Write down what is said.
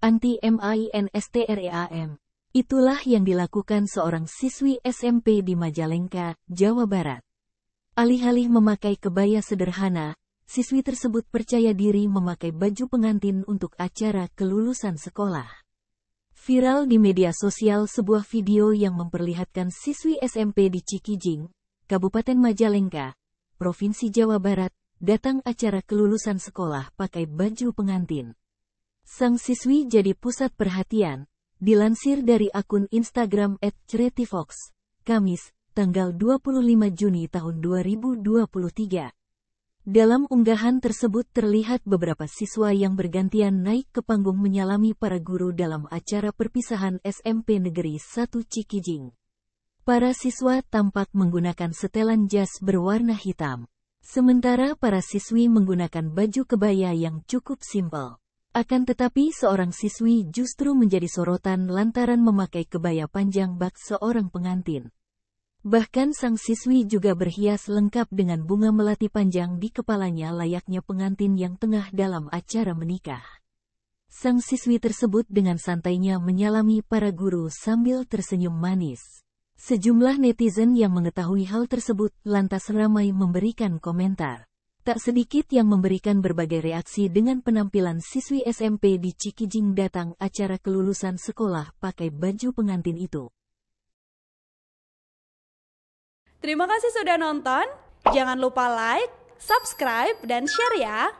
anti-MINSTREAM. E Itulah yang dilakukan seorang siswi SMP di Majalengka, Jawa Barat. Alih-alih memakai kebaya sederhana, siswi tersebut percaya diri memakai baju pengantin untuk acara kelulusan sekolah. Viral di media sosial sebuah video yang memperlihatkan siswi SMP di Cikijing, Kabupaten Majalengka, Provinsi Jawa Barat, datang acara kelulusan sekolah pakai baju pengantin. Sang siswi jadi pusat perhatian, dilansir dari akun Instagram @ceretifox, Kamis, tanggal 25 Juni tahun 2023. Dalam unggahan tersebut terlihat beberapa siswa yang bergantian naik ke panggung menyalami para guru dalam acara perpisahan SMP Negeri 1 Cikijing. Para siswa tampak menggunakan setelan jas berwarna hitam. Sementara para siswi menggunakan baju kebaya yang cukup simpel. Akan tetapi seorang siswi justru menjadi sorotan lantaran memakai kebaya panjang bak seorang pengantin. Bahkan sang siswi juga berhias lengkap dengan bunga melati panjang di kepalanya layaknya pengantin yang tengah dalam acara menikah. Sang siswi tersebut dengan santainya menyalami para guru sambil tersenyum manis. Sejumlah netizen yang mengetahui hal tersebut lantas ramai memberikan komentar. Tak sedikit yang memberikan berbagai reaksi dengan penampilan siswi SMP di Cikijing datang acara kelulusan sekolah pakai baju pengantin itu. Terima kasih sudah nonton. Jangan lupa like, subscribe, dan share ya.